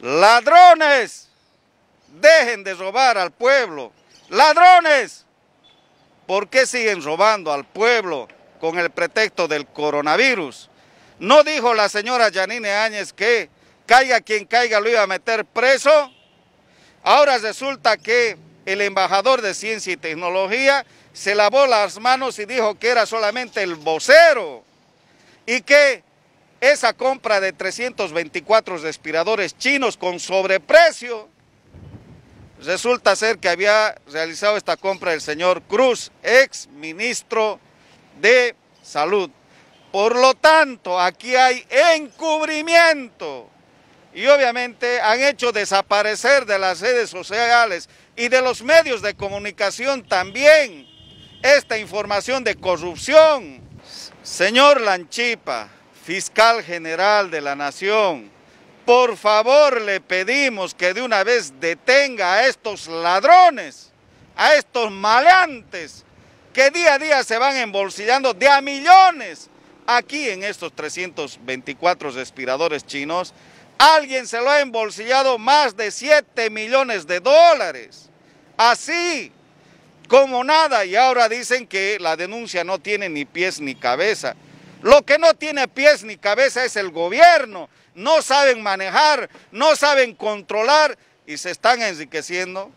Ladrones, dejen de robar al pueblo. Ladrones, ¿por qué siguen robando al pueblo con el pretexto del coronavirus? ¿No dijo la señora Yanine Áñez que caiga quien caiga lo iba a meter preso? Ahora resulta que el embajador de Ciencia y Tecnología se lavó las manos y dijo que era solamente el vocero y que esa compra de 324 respiradores chinos con sobreprecio, resulta ser que había realizado esta compra el señor Cruz, ex ministro de Salud. Por lo tanto, aquí hay encubrimiento y obviamente han hecho desaparecer de las redes sociales y de los medios de comunicación también esta información de corrupción. Señor Lanchipa, fiscal general de la Nación, por favor le pedimos que de una vez detenga a estos ladrones, a estos maleantes, que día a día se van embolsillando de a millones aquí en estos 324 respiradores chinos. Alguien se lo ha embolsillado más de 7 millones de dólares. Así, como nada. Y ahora dicen que la denuncia no tiene ni pies ni cabeza. Lo que no tiene pies ni cabeza es el gobierno. No saben manejar, no saben controlar y se están enriqueciendo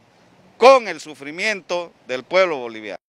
con el sufrimiento del pueblo boliviano.